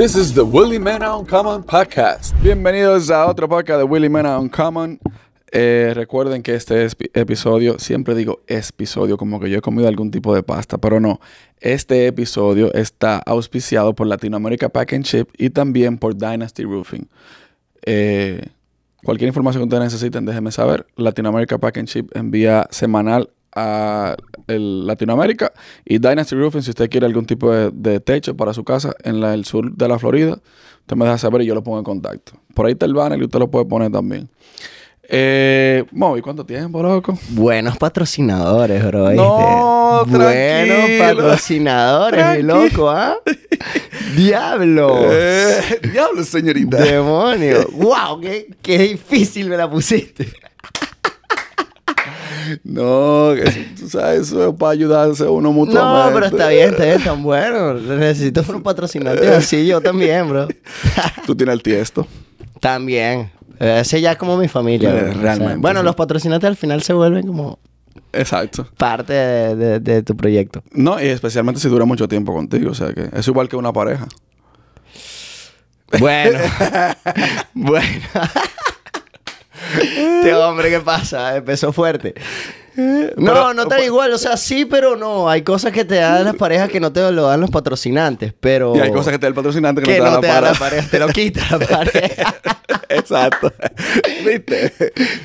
This is the Willy Mena Uncommon Podcast. Bienvenidos a otro podcast de Willy Mena Uncommon. Eh, recuerden que este episodio, siempre digo episodio, como que yo he comido algún tipo de pasta, pero no. Este episodio está auspiciado por Latinoamérica Pack and Chip y también por Dynasty Roofing. Eh, cualquier información que ustedes necesiten, déjenme saber. Latinoamérica Pack and Chip envía semanal a Latinoamérica y Dynasty Roofing si usted quiere algún tipo de, techo para su casa en el sur de la Florida usted me deja saber y yo lo pongo en contacto por ahí está el banner y usted lo puede poner también eh, Moby, ¿cuánto tiempo, loco? Buenos patrocinadores, bro. No, Buenos patrocinadores, mi eh, loco, ¿ah? ¿eh? ¡Diablo! diablo diablo señorita! ¡Demonio! ¡Wow! Qué, qué difícil me la pusiste! No, tú sabes, eso es para ayudarse uno mutuamente. No, pero está bien, está bien, tan bueno. Necesito un patrocinante así yo también, bro. tú tienes el tiesto. También. Ese ya es como mi familia. Eh, realmente. bueno, los patrocinantes al final se vuelven como... Exacto. Parte de, de tu proyecto. No, y especialmente si dura mucho tiempo contigo. O sea, que es igual que una pareja. Bueno. bueno este hombre, ¿qué pasa? Empezó fuerte. No, no tan pues, igual, o sea, sí, pero no. Hay cosas que te dan las parejas que no te lo dan los patrocinantes, pero. Y hay cosas que te dan el patrocinante que, no te, no dan la, pareja, te lo quita la pareja. Exacto. ¿Viste?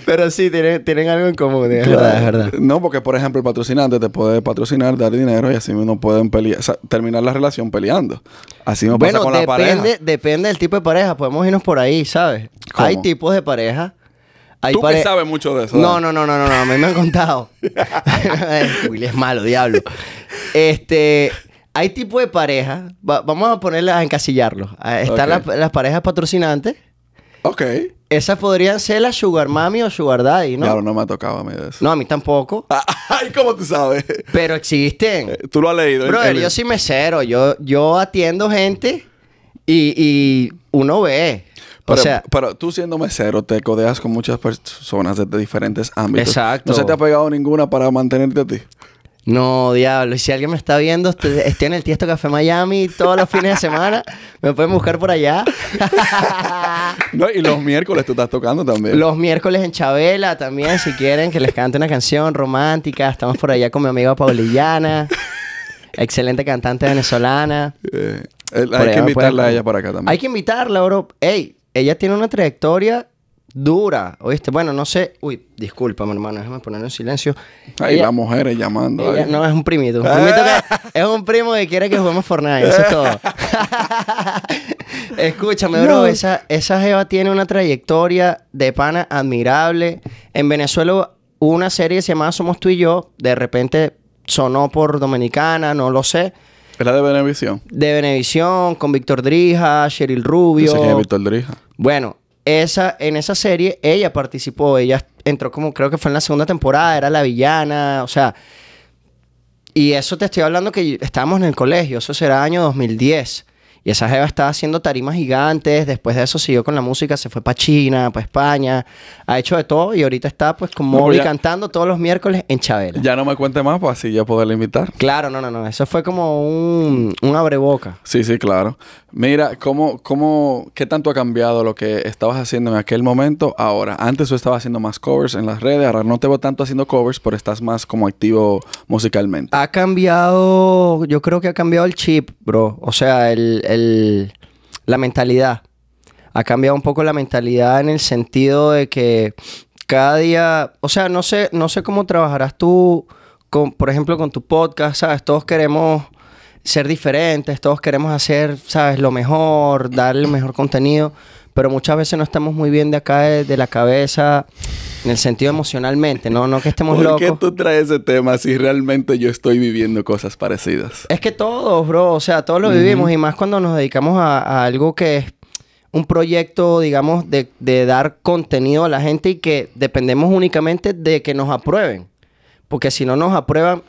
Pero sí, tienen, algo en común, verdad, es verdad. No, porque por ejemplo, el patrocinante te puede patrocinar, dar dinero y así no pueden pelear, terminar la relación peleando. Así no bueno, pasa con depende, la pareja. Depende del tipo de pareja, podemos irnos por ahí, ¿sabes? Hay tipos de pareja Tú que sabes mucho de eso. No, no, no, no, no, no, a mí me han contado. Willy es malo, diablo. Este, hay tipo de parejas, vamos a ponerlas a encasillarlos. Ah, están las, parejas patrocinantes. Ok. Esas podrían ser las Sugar Mami o Sugar Daddy, ¿no? Claro, no me ha tocado a mí eso. No, a mí tampoco. Ay, ¿cómo tú sabes? Pero existen. Eh, tú lo has leído. Brother, yo soy mesero. Yo, yo atiendo gente y, y uno ve. Pero, o sea, pero tú siendo mesero te codeas con muchas personas de diferentes ámbitos. Exacto. ¿No se te ha pegado ninguna para mantenerte a ti? No, diablo. Si alguien me está viendo, este, estoy en el Tiesto Café Miami todos los fines de semana. Me pueden buscar por allá. y los miércoles tú estás tocando también. Los miércoles en Chabela también, si quieren que les cante una canción romántica. Estamos por allá con mi amiga Paulillana. excelente cantante venezolana. Eh, eh, hay que invitarla a ella para acá también. Hay que invitarla, bro. Ey, ella tiene una trayectoria dura, ¿oíste? Bueno, no sé. Uy, disculpa, hermano, déjame ponerlo en silencio. Ahí la mujer llamando. no, es un primito. Eh. es un primo que quiere que juguemos Fortnite, eso es todo. Escúchame, bro, esa, esa Jeva tiene una trayectoria de pana admirable. En Venezuela hubo una serie llamada se Somos tú y yo. De repente sonó por Dominicana, no lo sé. Es la de Benevisión. De Benevisión, con Víctor Drija, Cheryl Rubio. Víctor Drija. Bueno, esa, en esa serie ella participó, ella entró como creo que fue en la segunda temporada, era la villana, o sea, y eso te estoy hablando que estábamos en el colegio, eso será año 2010. Y esa Jeva estaba haciendo tarimas gigantes, después de eso siguió con la música, se fue para China, para España, ha hecho de todo y ahorita está pues como Moby cantando todos los miércoles en Chabela. Ya no me cuente más, pues así ya poderla invitar. Claro, no, no, no, eso fue como un, un abreboca. Sí, sí, claro. Mira, ¿cómo, cómo, ¿qué tanto ha cambiado lo que estabas haciendo en aquel momento ahora? Antes tú estabas haciendo más covers en las redes, ahora no te veo tanto haciendo covers, pero estás más como activo musicalmente. Ha cambiado, yo creo que ha cambiado el chip, bro. O sea, el la mentalidad. Ha cambiado un poco la mentalidad en el sentido de que cada día, o sea, no sé, no sé cómo trabajarás tú, con, por ejemplo, con tu podcast, ¿sabes? Todos queremos ser diferentes, todos queremos hacer, ¿sabes? Lo mejor, darle el mejor contenido pero muchas veces no estamos muy bien de acá, de, la cabeza, en el sentido emocionalmente, no, no que estemos ¿Por locos. ¿Por qué tú traes ese tema si realmente yo estoy viviendo cosas parecidas? Es que todos, bro, o sea, todos lo vivimos y más cuando nos dedicamos a, algo que es un proyecto, digamos, de, de dar contenido a la gente y que dependemos únicamente de que nos aprueben. Porque si no nos aprueban,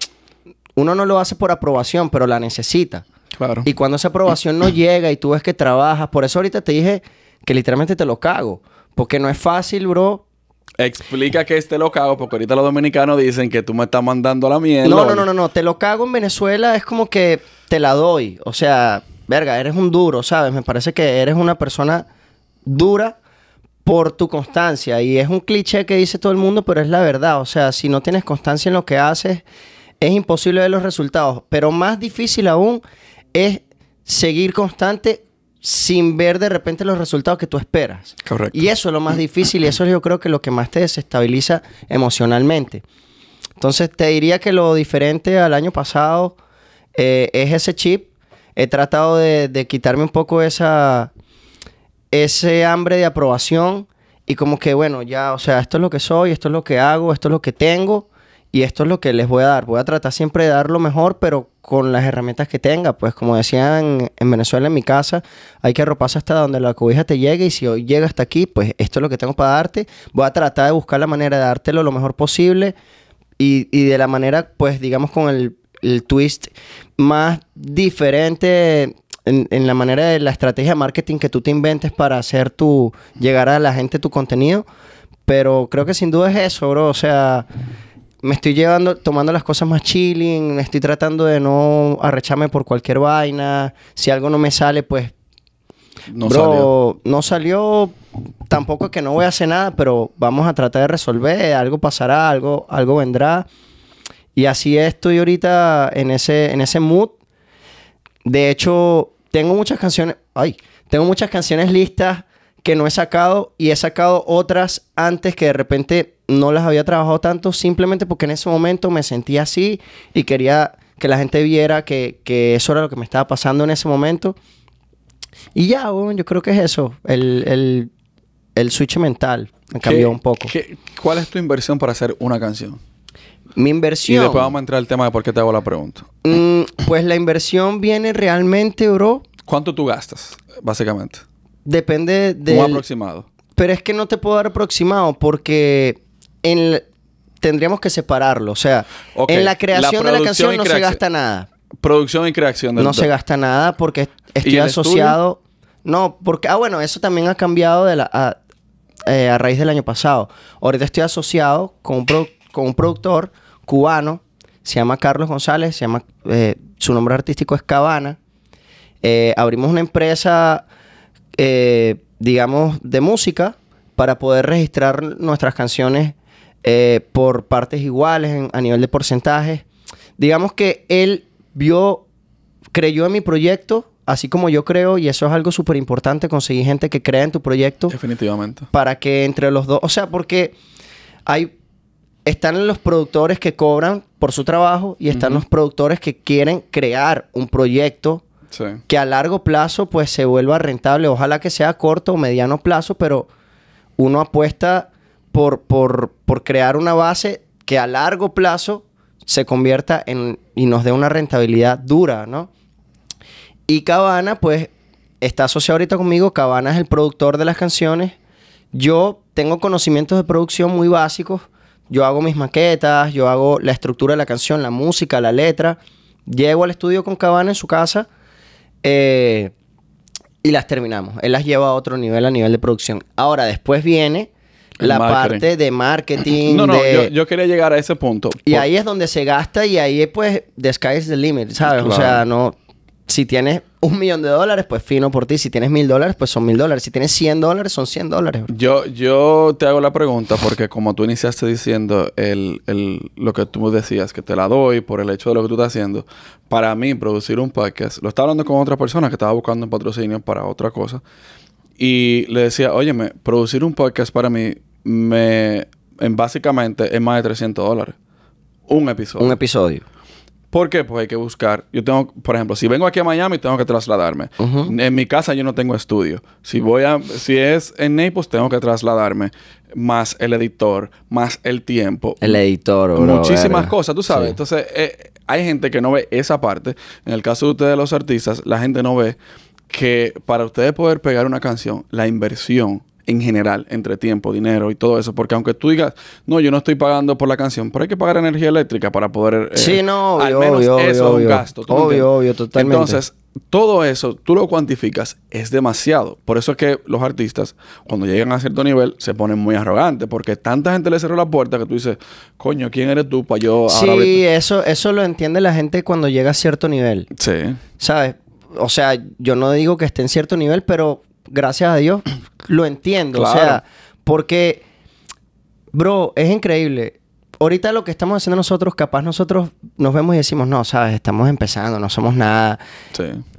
uno no lo hace por aprobación, pero la necesita. Claro. Y cuando esa aprobación no llega y tú ves que trabajas, por eso ahorita te dije que literalmente te lo cago. Porque no es fácil, bro. Explica que este te lo cago, porque ahorita los dominicanos dicen que tú me estás mandando a la mierda. No, no, no, no, no. Te lo cago en Venezuela es como que te la doy. O sea, verga, eres un duro, ¿sabes? Me parece que eres una persona dura por tu constancia. Y es un cliché que dice todo el mundo, pero es la verdad. O sea, si no tienes constancia en lo que haces, es imposible ver los resultados. Pero más difícil aún es seguir constante sin ver de repente los resultados que tú esperas. Correcto. Y eso es lo más difícil y eso yo creo que es lo que más te desestabiliza emocionalmente. Entonces te diría que lo diferente al año pasado eh, es ese chip. He tratado de, de, quitarme un poco esa, ese hambre de aprobación y como que bueno, ya, o sea, esto es lo que soy, esto es lo que hago, esto es lo que tengo y esto es lo que les voy a dar. Voy a tratar siempre de dar lo mejor, pero con las herramientas que tenga. Pues como decían en Venezuela, en mi casa, hay que arroparse hasta donde la cobija te llegue. Y si hoy llega hasta aquí, pues esto es lo que tengo para darte. Voy a tratar de buscar la manera de dártelo lo mejor posible. Y, de la manera, pues digamos, con el, twist más diferente en, la manera de la estrategia de marketing que tú te inventes para hacer tu... llegar a la gente tu contenido. Pero creo que sin duda es eso, bro. O sea me estoy llevando, tomando las cosas más chilling, estoy tratando de no arrecharme por cualquier vaina. Si algo no me sale, pues. No salió. No salió. Tampoco es que no voy a hacer nada, pero vamos a tratar de resolver. Algo pasará, algo, algo vendrá. Y así estoy ahorita en ese, en ese mood. De hecho, tengo muchas canciones. Ay, tengo muchas canciones listas que no he sacado y he sacado otras antes que de repente no las había trabajado tanto simplemente porque en ese momento me sentía así y quería que la gente viera que, que eso era lo que me estaba pasando en ese momento. Y ya, bueno, yo creo que es eso, el, el, el switch mental me cambió un poco. ¿Cuál es tu inversión para hacer una canción? Mi inversión. Y después vamos a entrar al tema de por qué te hago la pregunta. Mm, pues la inversión viene realmente, bro. ¿Cuánto tú gastas, básicamente? Depende de... aproximado. Pero es que no te puedo dar aproximado porque en tendríamos que separarlo. O sea, en la creación de la canción no se gasta nada. Producción y creación. no se gasta nada porque estoy asociado... No, porque... Ah, bueno, eso también ha cambiado de eh, a, raíz del año pasado. Ahorita estoy asociado con un, productor cubano. Se llama Carlos González. Se llama... Eh, su nombre artístico es Cabana. Eh, abrimos una empresa eh, digamos, de música para poder registrar nuestras canciones eh, por partes iguales a nivel de porcentaje. Digamos que él vio, creyó en mi proyecto, así como yo creo, y eso es algo súper importante, conseguir gente que crea en tu proyecto. Definitivamente. Para que entre los dos, o sea, porque hay están los productores que cobran por su trabajo y están los productores que quieren crear un proyecto que a largo plazo pues se vuelva rentable. Ojalá que sea corto o mediano plazo, pero uno apuesta por, por crear una base que a largo plazo se convierta en y nos dé una rentabilidad dura, ¿no? Y Cabana, pues, está asociado ahorita conmigo. Cabana es el productor de las canciones. Yo tengo conocimientos de producción muy básicos. Yo hago mis maquetas, yo hago la estructura de la canción, la música, la letra. Llego al estudio con Cabana en su casa eh, y las terminamos. Él las lleva a otro nivel, a nivel de producción. Ahora, después viene la parte de marketing. No, no, Yo, quería llegar a ese punto. Y ahí es donde se gasta y ahí, pues, the sky is the limit, ¿sabes? O sea, no si tienes un millón de dólares, pues fino por ti. Si tienes mil dólares, pues son mil dólares. Si tienes cien dólares, son cien dólares. Yo, yo te hago la pregunta porque como tú iniciaste diciendo lo que tú decías, que te la doy por el hecho de lo que tú estás haciendo, para mí producir un podcast, lo estaba hablando con otra persona que estaba buscando un patrocinio para otra cosa, y le decía, óyeme, producir un podcast para mí me, básicamente es más de 300 dólares. Un episodio. Un episodio. ¿Por qué? Pues hay que buscar. Yo tengo, por ejemplo, si vengo aquí a Miami, tengo que trasladarme. En mi casa yo no tengo estudio. Si voy a, si es en Naples, tengo que trasladarme. Más el editor, más el tiempo. El editor, bro, Muchísimas cosas, tú sabes. Entonces, eh, hay gente que no ve esa parte. En el caso de ustedes, los artistas, la gente no ve que para ustedes poder pegar una canción, la inversión en general, entre tiempo, dinero y todo eso. Porque aunque tú digas, no, yo no estoy pagando por la canción, pero hay que pagar energía eléctrica para poder. Eh, sí, no, obvio, al menos eso es un gasto. Obvio, obvio, totalmente. Entonces, todo eso tú lo cuantificas, es demasiado. Por eso es que los artistas, cuando llegan a cierto nivel, se ponen muy arrogantes, porque tanta gente le cerró la puerta que tú dices, coño, ¿quién eres tú para yo Sí, eso, eso lo entiende la gente cuando llega a cierto nivel. Sí. ¿Sabes? O sea, yo no digo que esté en cierto nivel, pero gracias a Dios, lo entiendo. O sea, porque, bro, es increíble. Ahorita lo que estamos haciendo nosotros, capaz nosotros nos vemos y decimos, no, sabes, estamos empezando, no somos nada.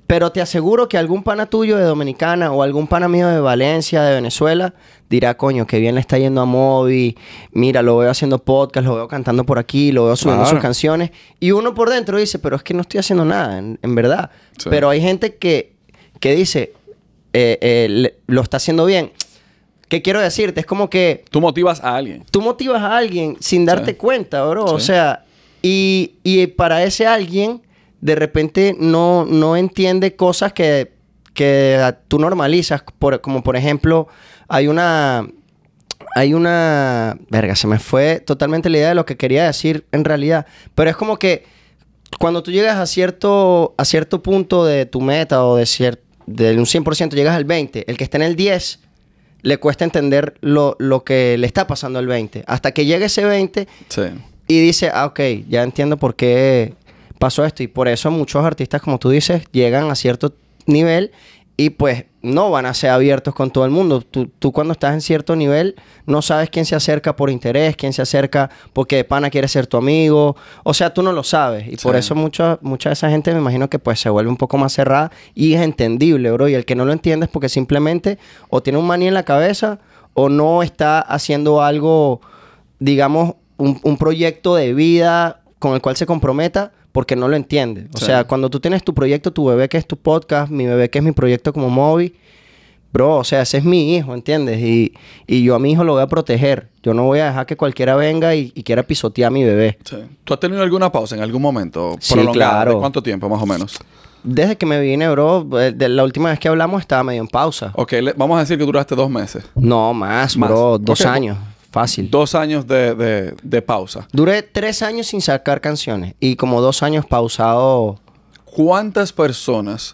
Pero te aseguro que algún pana tuyo de Dominicana o algún pana mío de Valencia, de Venezuela, dirá, coño, que bien le está yendo a Moby. Mira, lo veo haciendo podcast, lo veo cantando por aquí, lo veo subiendo sus canciones. Y uno por dentro dice, pero es que no estoy haciendo nada, en, verdad. Pero hay gente que, que dice, eh, eh, lo está haciendo bien. ¿Qué quiero decirte? Es como que... Tú motivas a alguien. Tú motivas a alguien sin darte cuenta, bro. O sea, y, y, para ese alguien, de repente no, no entiende cosas que, que tú normalizas. Por, como por ejemplo, hay una... Hay una... Verga, se me fue totalmente la idea de lo que quería decir en realidad. Pero es como que cuando tú llegas a cierto, a cierto punto de tu meta o de cierto de un 100% llegas al 20%, el que está en el 10% le cuesta entender lo, que le está pasando al 20%. Hasta que llegue ese 20% y dice, ah, ok, ya entiendo por qué pasó esto. Y por eso muchos artistas, como tú dices, llegan a cierto nivel y pues no van a ser abiertos con todo el mundo. Tú, tú, cuando estás en cierto nivel no sabes quién se acerca por interés, quién se acerca porque de pana quiere ser tu amigo. O sea, tú no lo sabes. Y por eso mucha, mucha de esa gente me imagino que pues se vuelve un poco más cerrada y es entendible, bro. Y el que no lo entiende es porque simplemente o tiene un maní en la cabeza o no está haciendo algo, digamos, un proyecto de vida con el cual se comprometa porque no lo entiende. O sea, cuando tú tienes tu proyecto, tu bebé que es tu podcast, mi bebé que es mi proyecto como móvil, bro, o sea, ese es mi hijo, ¿entiendes? Y, y, yo a mi hijo lo voy a proteger. Yo no voy a dejar que cualquiera venga y, quiera pisotear a mi bebé. Sí. ¿Tú has tenido alguna pausa en algún momento? Sí, claro. ¿De cuánto tiempo más o menos? Desde que me vine, bro, eh, de la última vez que hablamos estaba medio en pausa. Ok, le, vamos a decir que duraste dos meses. No, más, bro, dos años. Fácil. Dos años de, pausa. Duré tres años sin sacar canciones y como dos años pausado. ¿Cuántas personas,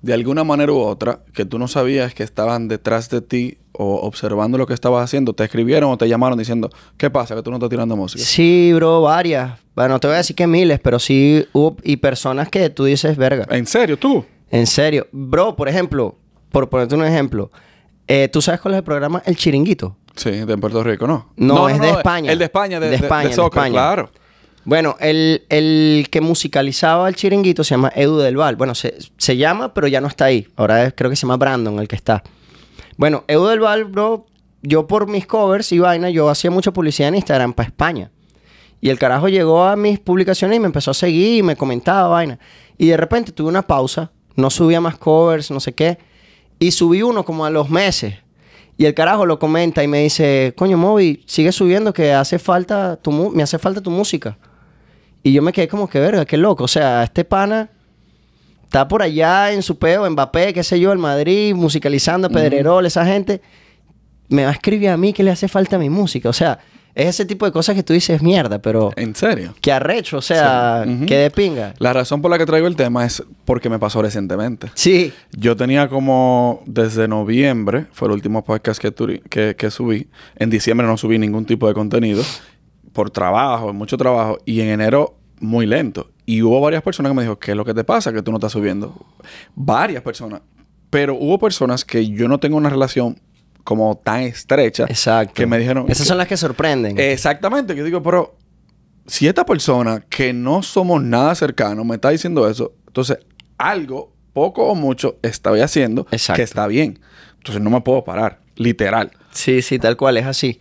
de alguna manera u otra, que tú no sabías que estaban detrás de ti o observando lo que estabas haciendo, te escribieron o te llamaron diciendo, ¿qué pasa? Que tú no estás tirando música. Sí, bro, varias. Bueno, te voy a decir que miles, pero sí hubo y personas que tú dices, verga. ¿En serio, tú? En serio. Bro, por ejemplo, por ponerte un ejemplo, eh, ¿tú sabes cuál es el programa El Chiringuito? Sí, de Puerto Rico, ¿no? No, es de España. El de España, de, de España, de claro. Bueno, el, que musicalizaba el chiringuito se llama Edu del Val. Bueno, se, llama, pero ya no está ahí. Ahora creo que se llama Brandon el que está. Bueno, Edu del Val, bro, yo por mis covers y vaina, yo hacía mucha publicidad en Instagram para España. Y el carajo llegó a mis publicaciones y me empezó a seguir y me comentaba vaina. Y de repente tuve una pausa, no subía más covers, no sé qué. Y subí uno como a los meses. Y el carajo lo comenta y me dice, coño, Moby, sigue subiendo que hace falta tu me hace falta tu música. Y yo me quedé como que verga, qué loco. O sea, este pana está por allá en su peo, en Mbappé, qué sé yo, en Madrid, musicalizando a Pedrerol, esa gente. Me va a escribir a mí que le hace falta mi música. O sea, es ese tipo de cosas que tú dices mierda, pero. ¿En serio? Que arrecho, o sea, que de pinga. La razón por la que traigo el tema es porque me pasó recientemente. Sí. Yo tenía como desde noviembre, fue el último podcast que, que, que subí. En diciembre no subí ningún tipo de contenido por trabajo, mucho trabajo. Y en enero muy lento. Y hubo varias personas que me dijo, ¿qué es lo que te pasa que tú no estás subiendo? Varias personas. Pero hubo personas que yo no tengo una relación como tan estrecha. Exacto. Que me dijeron. Esas son las que sorprenden. Exactamente. Yo digo, pero si esta persona que no somos nada cercanos me está diciendo eso, entonces algo, poco o mucho, estoy haciendo Exacto. que está bien. Entonces no me puedo parar, literal. Sí, sí, tal cual, es así.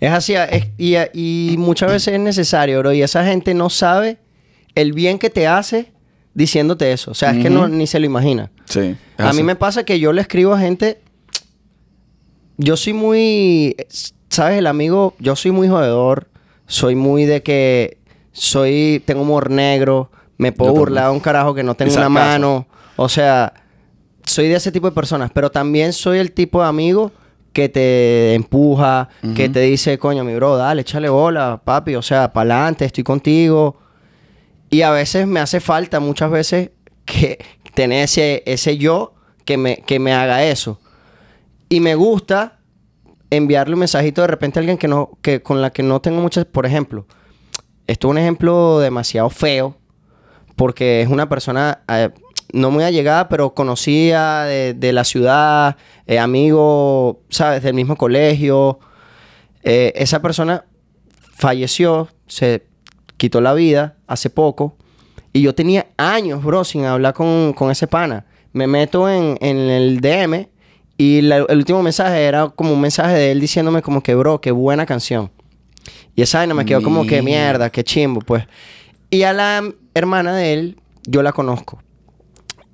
Es así, y, muchas veces es necesario, bro, y esa gente no sabe el bien que te hace diciéndote eso. O sea, es que no, ni se lo imagina. Sí. A mí me pasa que yo le escribo a gente yo soy muy, ¿sabes? El amigo, yo soy muy jodedor, soy muy de que soy, tengo humor negro, me puedo burlar a un carajo que no tengo una mano, o sea, soy de ese tipo de personas, pero también soy el tipo de amigo que te empuja, que te dice, coño, mi bro, dale, échale bola, papi, o sea, pa'lante, adelante, estoy contigo. Y a veces me hace falta, muchas veces, que tener ese, ese yo que me, que me haga eso. Y me gusta enviarle un mensajito de repente a alguien que no, que con la que no tengo muchas, por ejemplo, esto es un ejemplo demasiado feo, porque es una persona eh, no muy allegada, pero conocida de, la ciudad, eh, amigo, ¿sabes? Del mismo colegio. Eh, esa persona falleció, se quitó la vida hace poco. Y yo tenía años, bro, sin hablar con, ese pana. Me meto en, en el DM y el último mensaje era como un mensaje de él diciéndome como que, bro, qué buena canción. Y esa vaina me quedó como que mierda, qué chimbo, pues. Y a la hermana de él, yo la conozco.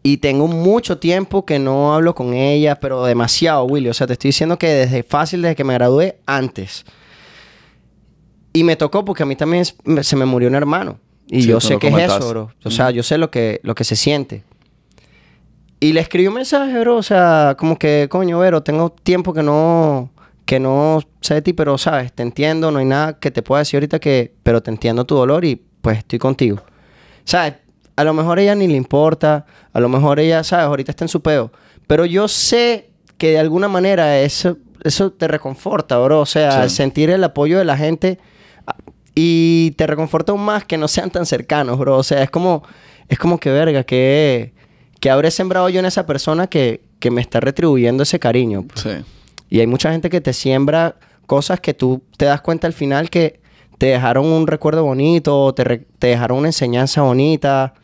Y tengo mucho tiempo que no hablo con ella, pero demasiado, Willy. O sea, te estoy diciendo que desde fácil, desde que me gradué, antes. Y me tocó porque a mí también se me murió un hermano. Y yo sé qué es eso, bro. O sea, yo sé lo que, lo que se siente. Y le escribí un mensaje, bro, o sea, como que, coño, Vero, tengo tiempo que no, que no sé de ti, pero sabes, te entiendo, no hay nada que te pueda decir ahorita que, pero te entiendo tu dolor y pues estoy contigo. ¿Sabes? A lo mejor ella ni le importa, a lo mejor ella, sabes, ahorita está en su peo, pero yo sé que de alguna manera eso, eso te reconforta, bro, o sea, sentir el apoyo de la gente ah, y te reconforta aún más que no sean tan cercanos, bro, o sea, es como, es como que verga, que que habré sembrado yo en esa persona que, que me está retribuyendo ese cariño? Pues? Sí. Y hay mucha gente que te siembra cosas que tú te das cuenta al final que te dejaron un recuerdo bonito, te, te dejaron una enseñanza bonita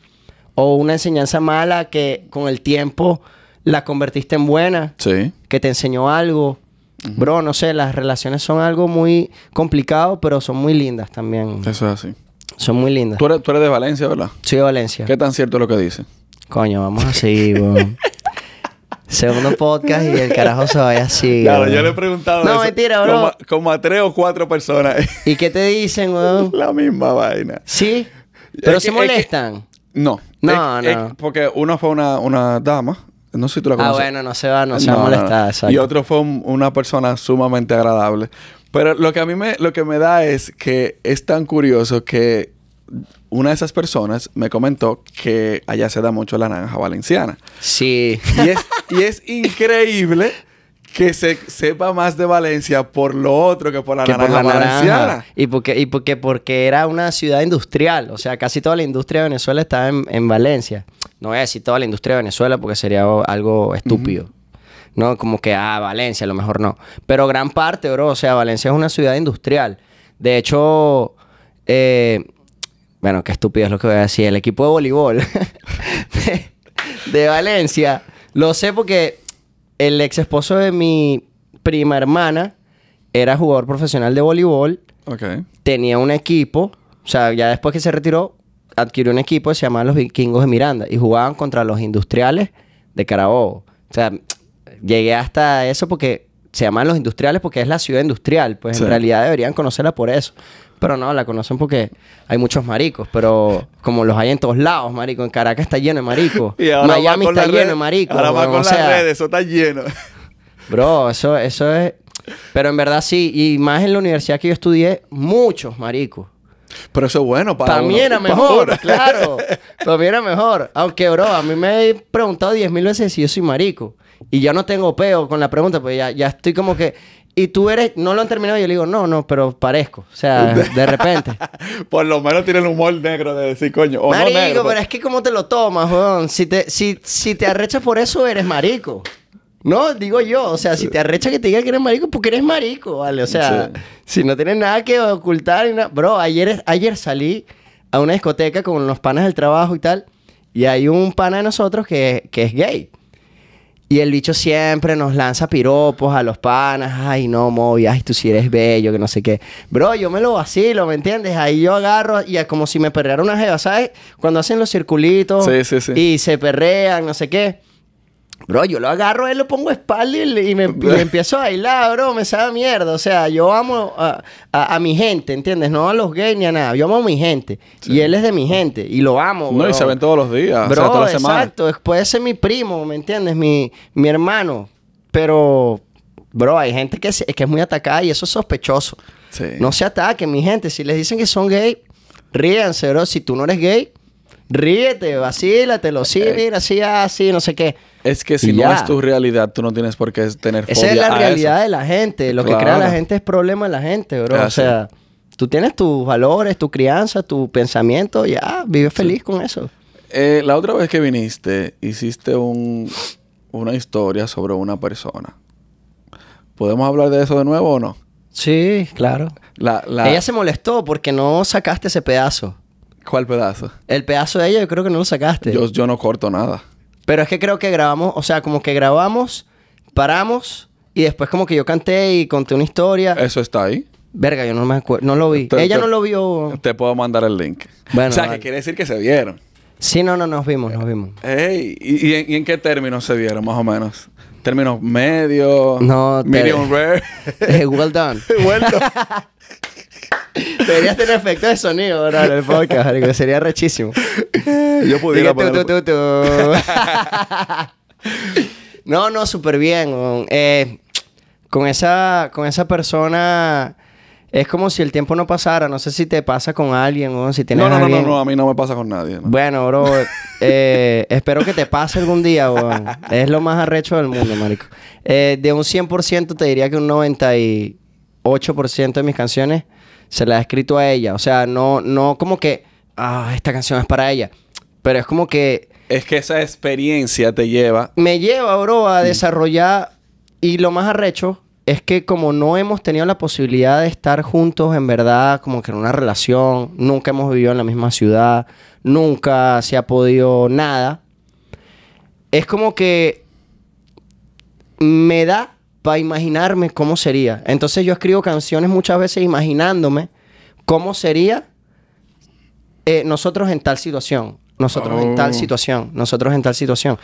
o una enseñanza mala que con el tiempo la convertiste en buena, sí. que te enseñó algo. Bro, no sé, las relaciones son algo muy complicado, pero son muy lindas también. Eso es así. Son muy lindas. Tú eres, tú eres de Valencia, ¿verdad? Sí, de Valencia. ¿Qué tan cierto es lo que dices? coño, vamos a seguir, weón. Segundo podcast y el carajo se vaya así. Claro, yo le he preguntado. No, eso mentira, bro. Como, a- tres o cuatro personas. ¿Y qué te dicen, weón? La misma vaina. ¿Sí? Pero se molestan. No. No, no. porque uno fue una, una dama. No sé si tú la Ah, bueno, no se va, no se va a molestar. Y otro fue una persona sumamente agradable. Pero lo que a mí me, lo que me da es que es tan curioso que una de esas personas me comentó que allá se da mucho la naranja valenciana. Sí. Y es, increíble que se sepa más de Valencia por lo otro que por la naranja valenciana. Y porque, porque, era una ciudad industrial. O sea, casi toda la industria de Venezuela estaba en, Valencia. No voy a decir toda la industria de Venezuela porque sería algo estúpido. ¿No? Como que, ah, Valencia, a lo mejor no. Pero gran parte, bro. O sea, Valencia es una ciudad industrial. De hecho, eh, bueno, qué estúpido es lo que voy a decir. El equipo de voleibol de, Valencia. Lo sé porque el ex esposo de mi prima hermana era jugador profesional de voleibol. Okay. Tenía un equipo. O sea, ya después que se retiró, adquirió un equipo que se llamaba Los Vikingos de Miranda. Y jugaban contra los industriales de Carabobo. O sea, llegué hasta eso porque se llaman los industriales porque es la ciudad industrial. Pues en realidad deberían conocerla por eso. Pero no, la conocen porque hay muchos maricos. Pero como los hay en todos lados, marico. En Caracas está lleno de maricos. Miami está lleno de maricos. Ahora va con las redes, eso está lleno. Bro, eso, eso es... Pero en verdad sí. Y más en la universidad que yo estudié, muchos maricos. Pero eso es bueno para También era mejor, claro. También mejor. Aunque, bro, a mí me he preguntado 10.000 veces si yo soy marico. Y yo no tengo peo con la pregunta, pues ya, ya estoy como que. Y tú eres, no lo han terminado yo le digo, no, no, pero parezco. O sea, de repente. Por lo menos tiene el humor negro de decir, coño, o marico, pero pues". es que cómo te lo tomas, weón. Si te, si, si te arrechas por eso, eres marico. No, digo yo, o sea, si te arrecha que te diga que eres marico, porque eres marico, ¿vale? O sea, si no tienes nada que ocultar, y bro, ayer, ayer salí a una discoteca con los panas del trabajo y tal, y hay un pana de nosotros que, que es gay. Y el bicho siempre nos lanza piropos a los panas. Ay, no, y ay, tú sí eres bello, que no sé qué. Bro, yo me lo vacilo, ¿me entiendes? Ahí yo agarro y es como si me perreara una jeva, ¿sabes? Cuando hacen los circulitos y se perrean, no sé qué. Bro, yo lo agarro, él lo pongo espalda y, me, y empiezo a bailar, bro, me sabe mierda. O sea, yo amo a, mi gente, ¿entiendes? No a los gays ni a nada. Yo amo a mi gente. Y él es de mi gente. Y lo amo, bro. No, y se ven todos los días. Bro, o sea, semana. exacto. Puede ser mi primo, ¿me entiendes? Mi, mi hermano. Pero, bro, hay gente que es, que es muy atacada y eso es sospechoso. Sí. No se ataquen, mi gente. Si les dicen que son gay, ríanse, bro. Si tú no eres gay ríete, lo sí, eh, mira, así, así, no sé qué. Es que si no es tu realidad, tú no tienes por qué tener fobia Esa es la realidad de la gente. Lo que crea la gente es problema de la gente, bro. o sea, tú tienes tus valores, tu crianza, tu pensamiento, ya, vive feliz con eso. Eh, la otra vez que viniste, hiciste un, una historia sobre una persona. ¿Podemos hablar de eso de nuevo o no? Sí, claro. La, Ella se molestó porque no sacaste ese pedazo. ¿Cuál pedazo? El pedazo de ella yo creo que no lo sacaste. Yo, yo no corto nada. Pero es que creo que grabamos, o sea, como que grabamos, paramos y después como que yo canté y conté una historia. Eso está ahí. Verga, yo no me acuerdo, no lo vi. ella no lo vio. Te puedo mandar el link. Bueno, o sea, que quiere decir que se vieron. Sí, no, no, nos vimos, nos vimos. Ey, ¿y, en, qué términos se vieron, más o menos? ¿Términos medio? No, Medium rare. Eh, well done. well done. Deberías tener efecto de sonido bro, en el podcast, Sería rechísimo. Yo pudiera No, no, súper bien. Eh, con, esa, con esa persona... Es como si el tiempo no pasara. No sé si te pasa con alguien o si no, no, No, no, A mí no me pasa con nadie. Bueno, bro. Eh, espero que te pase algún día, bro. Es lo más arrecho del mundo, marico. Eh, de un 100% te diría que un 98% de mis canciones se la ha escrito a ella. O sea, no, no como que, ah, esta canción es para ella. Pero es como que... Es que esa experiencia te lleva. Me lleva, bro, a mm. desarrollar. Y lo más arrecho es que como no hemos tenido la posibilidad de estar juntos en verdad, como que en una relación, nunca hemos vivido en la misma ciudad, nunca se ha podido nada, es como que me da para imaginarme cómo sería. Entonces yo escribo canciones muchas veces imaginándome cómo sería eh, nosotros en tal situación, nosotros en tal oh. situación, nosotros en tal situación.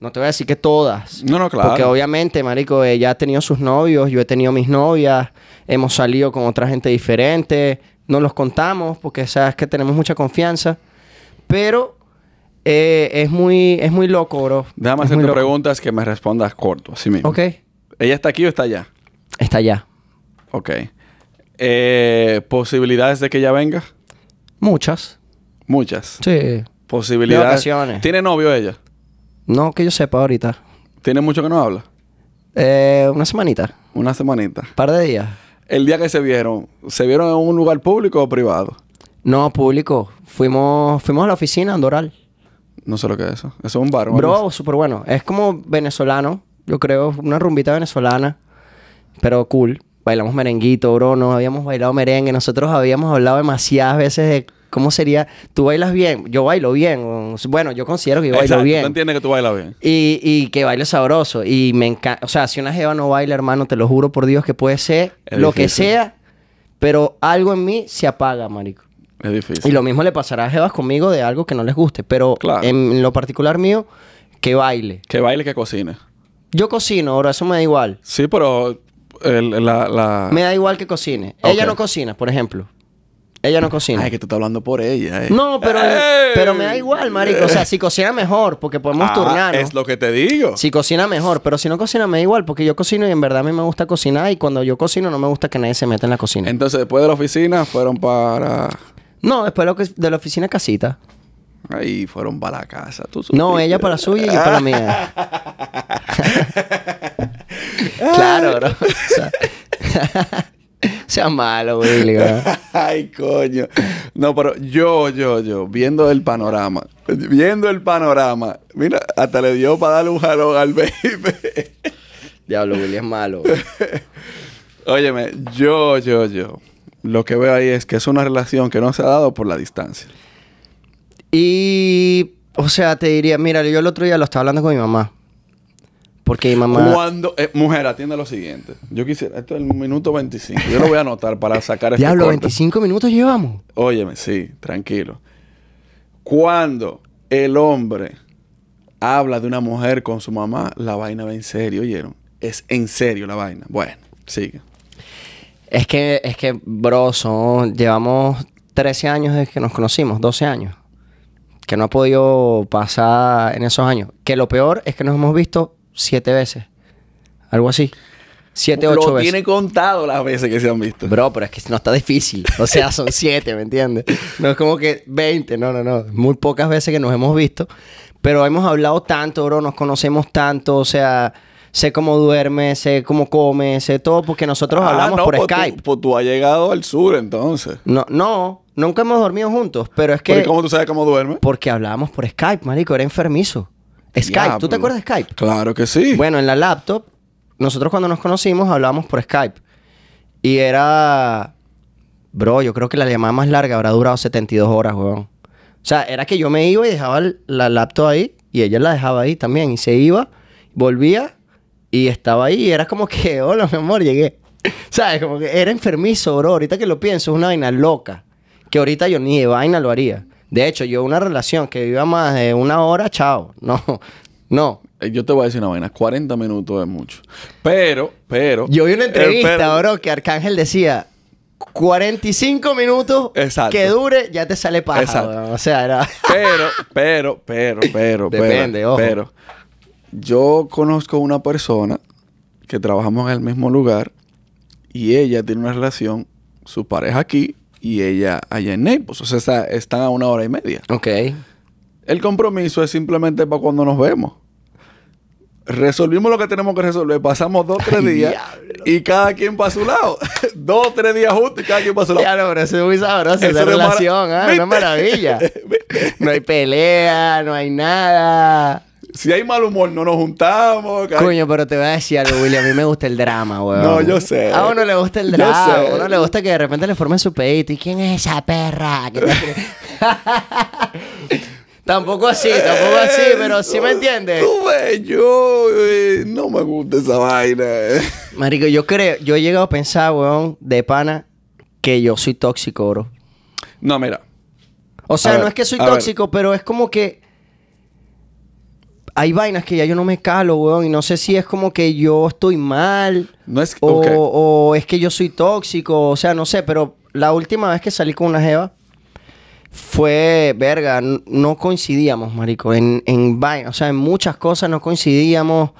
No te voy a decir que todas. No, no, claro. Porque obviamente, marico, ella eh, ha tenido sus novios, yo he tenido mis novias, hemos salido con otra gente diferente, no los contamos porque sabes que tenemos mucha confianza, pero eh, es, muy, es muy loco, bro. Déjame hacerte preguntas que me respondas corto, así mismo. Ok. ¿Ella está aquí o está allá? Está allá. Ok. Eh, ¿Posibilidades de que ella venga? Muchas. Muchas. Sí. Posibilidades. ¿Tiene novio ella? No, que yo sepa ahorita. ¿Tiene mucho que no habla? Eh, una semanita. Una semanita. Par de días. El día que se vieron, ¿se vieron en un lugar público o privado? No, público. Fuimos, fuimos a la oficina, Andoral. No sé lo que es eso. Eso es un bar. Bro, súper bueno. Es como venezolano yo creo, una rumbita venezolana, pero cool. Bailamos merenguito, bro, no habíamos bailado merengue, nosotros habíamos hablado demasiadas veces de cómo sería, tú bailas bien, yo bailo bien, bueno, yo considero que yo bailo bien. no entiendes que tú bailas bien. Y, que baile sabroso, y me encanta, o sea, si una jeva no baila, hermano, te lo juro por Dios que puede ser lo que sea, pero algo en mí se apaga, marico. Es difícil. Y lo mismo le pasará a jevas conmigo de algo que no les guste, pero en lo particular mío, que baile. Que baile, que cocine. Yo cocino, ahora eso me da igual. Sí, pero la, Me da igual que cocine. Ella no cocina, por ejemplo. Ella no cocina. Ay, que tú estás hablando por ella. Eh. No, pero, pero me da igual, marico. O sea, si cocina mejor, porque podemos ah, Es lo que te digo. Si cocina mejor, pero si no cocina, me da igual, porque yo cocino y en verdad a mí me gusta cocinar y cuando yo cocino no me gusta que nadie se meta en la cocina. Entonces, después de la oficina, fueron para. No, después de la oficina, casita. Y fueron para la casa. no, ella para suya y yo para mía. claro, bro. Sea malo, Willy. Ay, coño. No, pero yo, yo, yo, viendo el panorama, viendo el panorama, mira, hasta le dio para darle un jalón al baby. Diablo, Willy es malo. Óyeme, yo, yo, yo. Lo que veo ahí es que es una relación que no se ha dado por la distancia. Y, o sea, te diría, mira, yo el otro día lo estaba hablando con mi mamá. Porque mi mamá. Cuando, eh, mujer, atiende lo siguiente. Yo quisiera. Esto es el minuto 25. Yo lo voy a anotar para sacar este Diablo, los 25 minutos llevamos. Óyeme, sí, tranquilo. Cuando el hombre habla de una mujer con su mamá, la vaina va en serio, ¿oyeron? Es en serio la vaina. Bueno, sigue. Es que, es que, bro, llevamos 13 años desde que nos conocimos, 12 años que no ha podido pasar en esos años. Que lo peor es que nos hemos visto siete veces. Algo así. Siete, ocho lo tiene contado las veces que se han visto. Bro, pero es que no está difícil. O sea, son siete, ¿me entiendes? No es como que veinte. No, no, no. Muy pocas veces que nos hemos visto. Pero hemos hablado tanto, bro. Nos conocemos tanto. O sea, sé cómo duerme, sé cómo come, sé todo. Porque nosotros ah, hablamos por, pues Skype. Tú, pues tú has llegado al sur, entonces. No, no. Nunca hemos dormido juntos, pero es que. ¿Pero cómo tú sabes cómo duerme? Porque hablábamos por Skype, marico, era enfermizo. Skype, ¿tú te acuerdas de Skype? Claro que sí. Bueno, en la laptop, nosotros cuando nos conocimos hablábamos por Skype. Y era. Bro, yo creo que la llamada más larga habrá durado 72 horas, weón. O sea, era que yo me iba y dejaba la laptop ahí y ella la dejaba ahí también. Y se iba, volvía y estaba ahí. Y era como que, hola, mi amor, llegué. ¿Sabes? Como que era enfermizo, bro. Ahorita que lo pienso, es una vaina loca que ahorita yo ni de vaina lo haría. De hecho, yo una relación que viva más de una hora, chao. No, no. Eh, yo te voy a decir una vaina, 40 minutos es mucho. Pero, pero... Yo vi una eh, entrevista, ahora que Arcángel decía, 45 minutos que dure, ya te sale paja. Exacto. O sea, era... pero, pero, pero, pero, Depende, pero, ojo. pero. Yo conozco una persona que trabajamos en el mismo lugar y ella tiene una relación, su pareja aquí y ella allá en Naples. O sea, están a una hora y media. Ok. El compromiso es simplemente para cuando nos vemos. Resolvimos lo que tenemos que resolver. Pasamos dos, tres días y cada quien para su lado. dos, tres días juntos y cada quien para su lado. Ya, pero eso es muy sabroso. relación, ah, una maravilla. no hay pelea, no hay nada si hay mal humor, no nos juntamos. Coño, pero te voy a decir algo, Willy. A mí me gusta el drama, weón. No, yo sé. A uno le gusta el drama. A uno le gusta que de repente le formen su peito. ¿Y quién es esa perra? Tampoco así, tampoco así, pero sí me entiendes. Tú ves, yo eh, no me gusta esa vaina. Marico, yo creo, yo he llegado a pensar, weón, de pana, que yo soy tóxico, bro. No, mira. O sea, no es que soy tóxico, pero es como que hay vainas que ya yo no me calo, weón. Y no sé si es como que yo estoy mal. No es, o, o es que yo soy tóxico. O sea, no sé. Pero la última vez que salí con una jeva fue, verga, no coincidíamos, marico. En, en vainas, o sea, en muchas cosas no coincidíamos.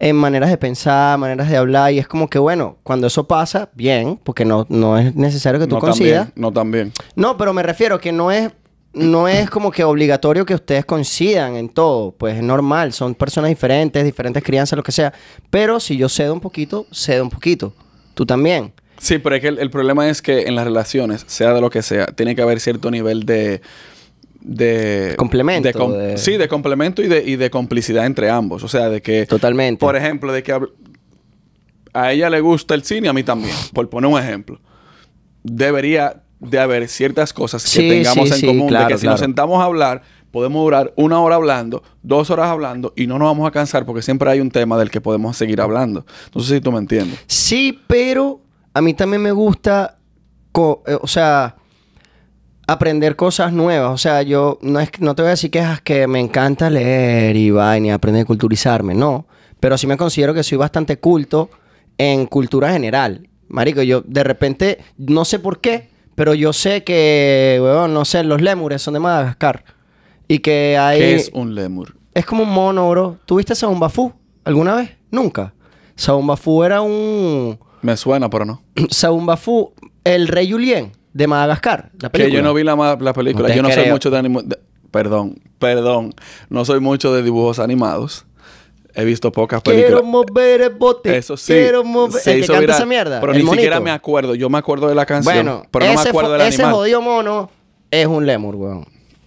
En maneras de pensar, maneras de hablar. Y es como que, bueno, cuando eso pasa, bien. Porque no, no es necesario que tú no coincidas. no también. No, pero me refiero que no es no es como que obligatorio que ustedes coincidan en todo, pues es normal, son personas diferentes, diferentes crianzas, lo que sea, pero si yo cedo un poquito, cedo un poquito, tú también. Sí, pero es que el, problema es que en las relaciones, sea de lo que sea, tiene que haber cierto nivel de... De complemento. Sí, de complemento y de, y de complicidad entre ambos. O sea, de que... Totalmente. Por ejemplo, de que a ella le gusta el cine y a mí también, por poner un ejemplo. Debería de haber ciertas cosas que tengamos en común, de que si nos sentamos a hablar, podemos durar una hora hablando, dos horas hablando y no nos vamos a cansar porque siempre hay un tema del que podemos seguir hablando. No sé si tú me entiendes. Sí, pero a mí también me gusta, eh, o sea, aprender cosas nuevas. O sea, yo no, es, no te voy a decir que es que me encanta leer y vaina y aprender a culturizarme, no. Pero sí me considero que soy bastante culto en cultura general. Marico, yo de repente, no sé por qué pero yo sé que, weón, no sé, los lémures son de Madagascar. Y que hay... es un lemur Es como un mono, bro. ¿Tuviste Bafú alguna vez? Nunca. Bafú era un... Me suena, pero no. Bafú, el rey Julien de Madagascar, Que yo no vi la, película. yo no soy mucho de, de Perdón, perdón. No soy mucho de dibujos animados. He visto pocas películas. Quiero mover el bote. Eso sí. Quiero mover. Se canta esa mierda. Pero ni siquiera me acuerdo. Yo me acuerdo de la canción. Bueno, pero no me acuerdo Ese jodido mono es un lemur, weón.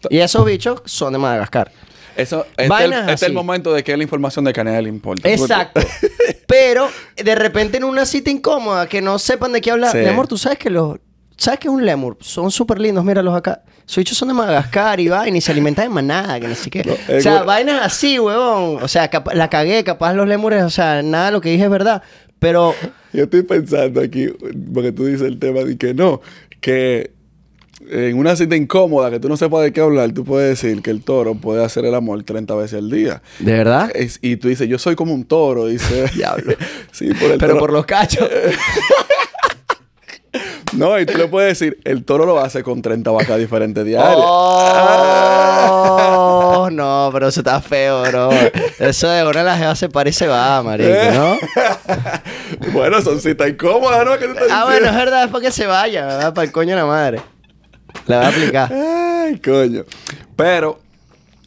Y esos bichos son de Madagascar. Eso, este es el este momento de que la información de Canadá le importa. Exacto. Pero de repente en una cita incómoda que no sepan de qué hablar. Sí. tú sabes que los, ¿Sabes qué es un lemur? Son súper lindos, míralos acá. Sus son de Madagascar y vaina y se alimentan de manada, que ni siquiera. o sea, vainas así, huevón. O sea, la cagué, capaz los lemures, o sea, nada de lo que dije es verdad. Pero. Yo estoy pensando aquí, porque tú dices el tema de que no, que en una cita incómoda que tú no sepas de qué hablar, tú puedes decir que el toro puede hacer el amor 30 veces al día. ¿De verdad? Es, y tú dices, yo soy como un toro, dice. Diablo. sí, por el Pero por los cachos. No, y tú le puedes decir, el toro lo hace con 30 vacas diferentes diarias. Oh, no, pero eso está feo, bro. Eso de una de las se para y se va, marico, ¿no? bueno, son citas incómodas, ¿no? Te ah, bueno, es verdad, es para que se vaya, ¿verdad? Para el coño de la madre. La va a aplicar. Ay, coño. Pero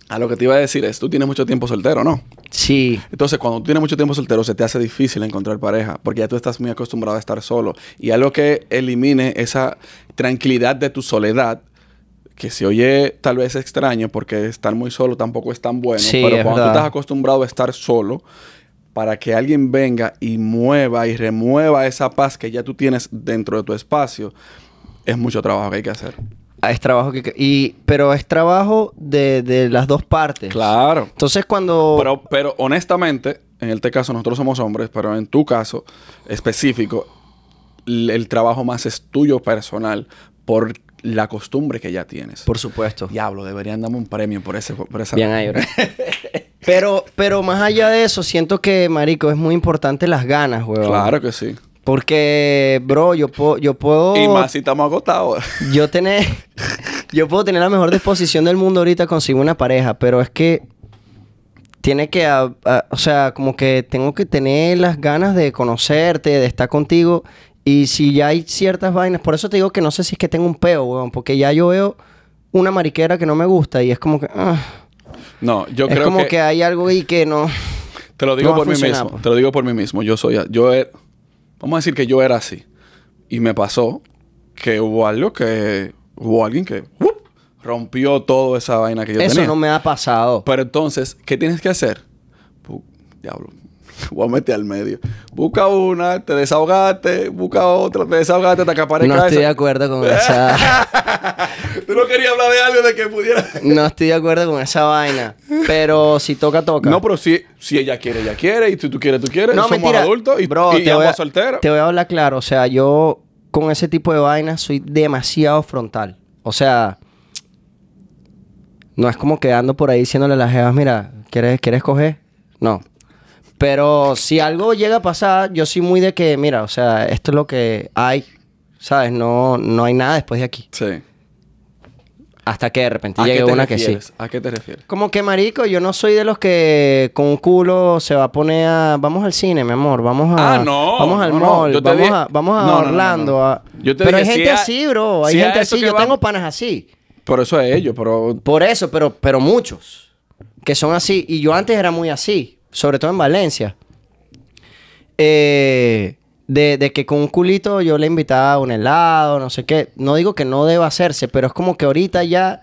a lo que te iba a decir es, tú tienes mucho tiempo soltero, ¿no? Sí. Entonces, cuando tú tienes mucho tiempo soltero, se te hace difícil encontrar pareja, porque ya tú estás muy acostumbrado a estar solo. Y algo que elimine esa tranquilidad de tu soledad, que se oye tal vez extraño, porque estar muy solo tampoco es tan bueno, pero cuando tú estás acostumbrado a estar solo, para que alguien venga y mueva y remueva esa paz que ya tú tienes dentro de tu espacio, es mucho trabajo que hay que hacer es trabajo que... Y, pero es trabajo de, de las dos partes. Claro. Entonces cuando... Pero, pero honestamente, en este caso nosotros somos hombres, pero en tu caso específico, el, trabajo más es tuyo personal por la costumbre que ya tienes. Por supuesto. Diablo, deberían darme un premio por, ese, por esa... Bien, pero, pero más allá de eso, siento que, marico, es muy importante las ganas, weón. Claro que sí. Porque, bro, yo, puedo, yo puedo... Y más si estamos agotados. Yo tener... yo puedo tener la mejor disposición del mundo ahorita, consigo una pareja, pero es que tiene que, o sea, como que tengo que tener las ganas de conocerte, de estar contigo. Y si ya hay ciertas vainas, por eso te digo que no sé si es que tengo un peo, weón, porque ya yo veo una mariquera que no me gusta y es como que... Ah. no, yo creo que... como que hay algo y que no... Te lo digo por mí mismo, pues. te lo digo por mí mismo. Yo soy... Yo Vamos a decir que yo era así. Y me pasó que hubo algo que. Hubo alguien que. rompió toda esa vaina que yo tenía. Eso no me ha pasado. Pero entonces, ¿qué tienes que hacer? Diablo, voy a meter al medio. Busca una, te desahogaste, busca otra, te desahogaste hasta que No estoy de acuerdo con esa. Tú no querías hablar de algo de que pudiera. no estoy de acuerdo con esa vaina. Pero si toca, toca. No, pero si, si ella quiere, ella quiere. Y si tú quieres, tú quieres. No, Somos mentira. adultos y, te voy a, Te voy a hablar claro. O sea, yo con ese tipo de vaina soy demasiado frontal. O sea, no es como quedando por ahí diciéndole a las jevas, mira, ¿quieres, ¿quieres coger? No, pero si algo llega a pasar, yo soy muy de que, mira, o sea, esto es lo que hay, ¿sabes? No, no hay nada después de aquí. Sí. Hasta que de repente llegue una que sí. ¿A qué te refieres? Como que, marico, yo no soy de los que con un culo se va a poner a... Vamos al cine, mi amor. Vamos a... Ah, no. Vamos al mall. Vamos, a, Orlando. pero hay gente así, bro. Hay gente así. Yo tengo panas así. Por eso es ellos, pero... Por eso, pero, pero muchos. Que son así. Y yo antes era muy así sobre todo en Valencia, eh, de, de, que con un culito yo le invitaba a un helado, no sé qué. No digo que no deba hacerse, pero es como que ahorita ya.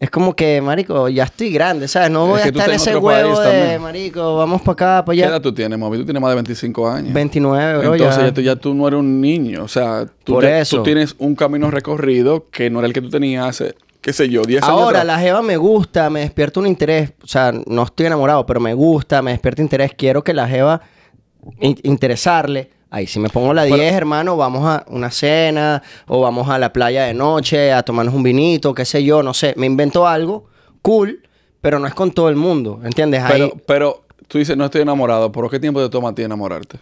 Es como que, marico, ya estoy grande, ¿sabes? No voy a estar en ese huevo de, marico, vamos para acá, para allá. ¿Qué edad tú tienes, Mami? Tú tienes más de 25 años. 29, bro, Entonces ya. tú, ya tú no eres un niño. O sea, tú, tú tienes un camino recorrido que no era el que tú tenías hace qué sé yo, 10 años. Ahora, la Jeva me gusta, me despierta un interés. O sea, no estoy enamorado, pero me gusta, me despierta interés. Quiero que la Jeva interesarle. Ahí si me pongo la 10, hermano, vamos a una cena o vamos a la playa de noche a tomarnos un vinito, qué sé yo, no sé. Me invento algo cool, pero no es con todo el mundo, ¿entiendes? Ahí... Pero, pero tú dices, no estoy enamorado, ¿por qué tiempo te toma a ti enamorarte?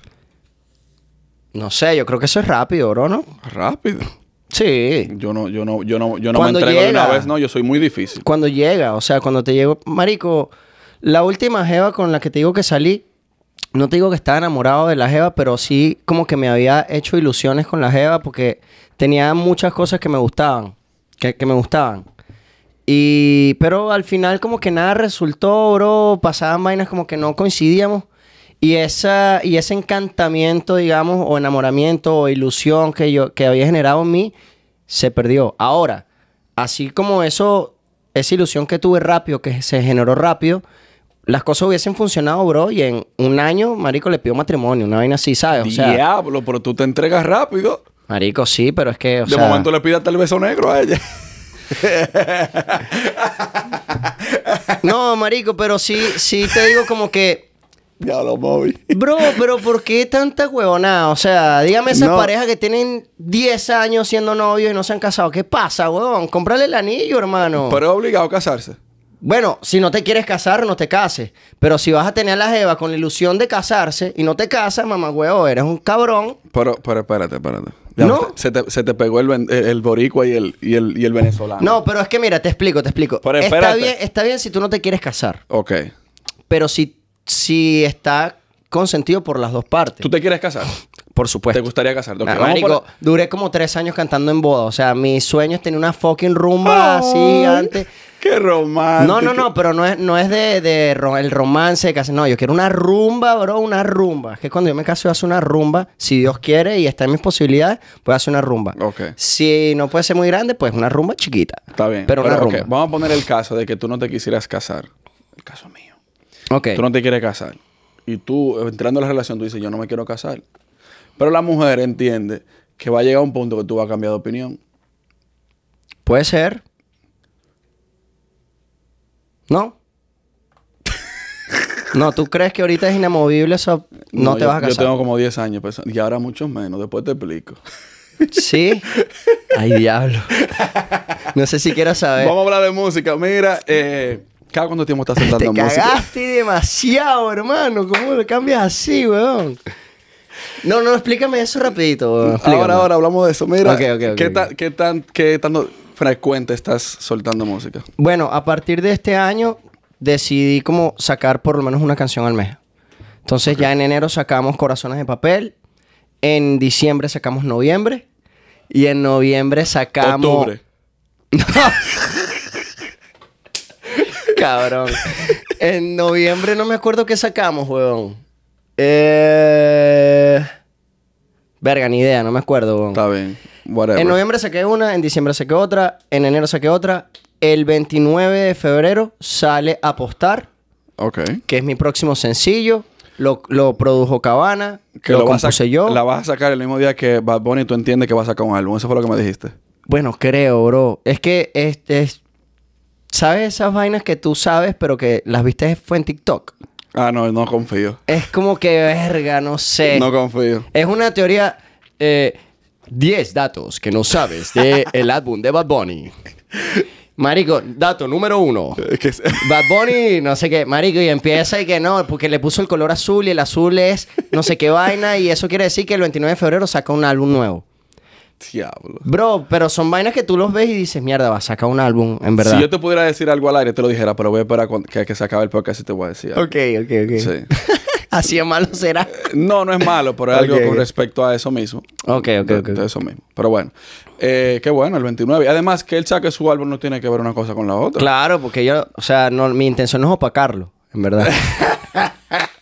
No sé, yo creo que eso es rápido, bro, ¿no? Rápido. Sí. Yo no, yo no, yo no, yo no me entrego de una vez, no, yo soy muy difícil. Cuando llega, o sea, cuando te llego, marico, la última jeva con la que te digo que salí, no te digo que estaba enamorado de la jeva, pero sí como que me había hecho ilusiones con la jeva porque tenía muchas cosas que me gustaban, que, que me gustaban. Y, pero al final como que nada resultó, bro, pasaban vainas como que no coincidíamos. Y, esa, y ese encantamiento, digamos, o enamoramiento o ilusión que, yo, que había generado en mí, se perdió. Ahora, así como eso, esa ilusión que tuve rápido, que se generó rápido, las cosas hubiesen funcionado, bro, y en un año, marico, le pidió matrimonio, una vaina así, ¿sabes? O sea, Diablo, pero tú te entregas rápido. Marico, sí, pero es que, o De momento le tal tal beso negro a ella. no, marico, pero sí, sí te digo como que ya lo moví. Bro, pero ¿por qué tanta huevonada? O sea, dígame esas parejas que tienen 10 años siendo novios y no se han casado. ¿Qué pasa, huevón? Cómprale el anillo, hermano. Pero es obligado a casarse. Bueno, si no te quieres casar, no te cases. Pero si vas a tener a la jeva con la ilusión de casarse y no te casas, mamá huevo, eres un cabrón. Pero, pero espérate, espérate. ¿No? se, te, pegó el, el, boricua y el, y el, venezolano. No, pero es que mira, te explico, te explico. está bien, está bien si tú no te quieres casar. Ok. Pero si si está consentido por las dos partes. ¿Tú te quieres casar? Por supuesto. ¿Te gustaría casarte? Okay, ah, duré como tres años cantando en boda. O sea, mi sueño es tener una fucking rumba así antes. ¡Qué romántico! No, no, no, pero no es, no es de, el romance de No, yo quiero una rumba, bro, una rumba. Es que cuando yo me caso, yo hago una rumba. Si Dios quiere y está en mis posibilidades, pues hacer una rumba. Ok. Si no puede ser muy grande, pues una rumba chiquita. Está bien. Pero, una rumba. Vamos a poner el caso de que tú no te quisieras casar. El caso mío. Tú no te quieres casar. Y tú, entrando en la relación, tú dices, yo no me quiero casar. Pero la mujer entiende que va a llegar un punto que tú vas a cambiar de opinión. Puede ser. ¿No? no, ¿tú crees que ahorita es inamovible eso? No, te vas a casar. Yo tengo como 10 años y ahora mucho menos, después te explico. Sí. Ay, diablo. No sé si quieras saber. Vamos a hablar de música. Mira, eh, ¿Cada cuánto tiempo estás música? Te música? cagaste demasiado, hermano. ¿Cómo lo cambias así, weón? No, no, explícame eso rapidito. Ahora, ahora hablamos de eso. Mira, ¿qué, tan frecuente estás soltando música? Bueno, a partir de este año decidí como sacar por lo menos una canción al mes. Entonces ya en enero sacamos Corazones de Papel, en diciembre sacamos Noviembre y en noviembre sacamos... Octubre. Cabrón. En noviembre no me acuerdo qué sacamos, weón. Eh... Verga, ni idea, no me acuerdo, weón. Está bien. En noviembre saqué una, en diciembre saqué otra, en enero saqué otra. El 29 de febrero sale Apostar. Ok. Que es mi próximo sencillo. Lo, produjo Cabana. lo, compuse yo. La vas a sacar el mismo día que Bad Bunny tú entiendes que va a sacar un álbum. Eso fue lo que me dijiste. Bueno, creo, bro. Es que este es ¿Sabes esas vainas que tú sabes, pero que las viste fue en TikTok? Ah, no, no confío. Es como que verga, no sé. No confío. Es una teoría. 10 eh, datos que no sabes de el álbum de Bad Bunny. Marico, dato número uno. Bad Bunny, no sé qué, Marico, y empieza y que no, porque le puso el color azul y el azul es no sé qué vaina, y eso quiere decir que el 29 de febrero saca un álbum nuevo. Diablo. Bro, pero son vainas que tú los ves y dices, mierda, va a sacar un álbum, en verdad. Si yo te pudiera decir algo al aire, te lo dijera, pero voy a esperar que, que se acabe el podcast y te voy a decir. Algo. Ok, ok, ok. Sí. Así es malo será. No, no es malo, pero es algo con respecto a eso mismo. Ok, ok, eso mismo. Pero bueno, eh, qué bueno, el 29. Además, que él saque su álbum no tiene que ver una cosa con la otra. Claro, porque yo, o sea, no, mi intención no es opacarlo, en verdad.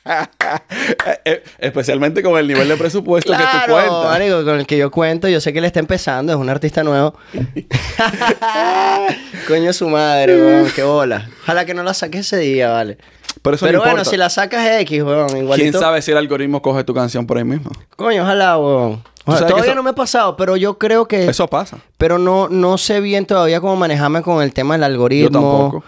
Especialmente con el nivel de presupuesto que tú cuentas. con el que yo cuento, yo sé que le está empezando, es un artista nuevo. Coño su madre, weón, qué bola. Ojalá que no la saque ese día, vale. Pero, Pero bueno, si la sacas X, weón, ¿Quién sabe si el algoritmo coge tu canción por ahí mismo? Coño, ojalá, weón. O sea, todavía no me ha pasado, pero yo creo que... Eso pasa. Pero no, no sé bien todavía cómo manejarme con el tema del algoritmo. Yo tampoco.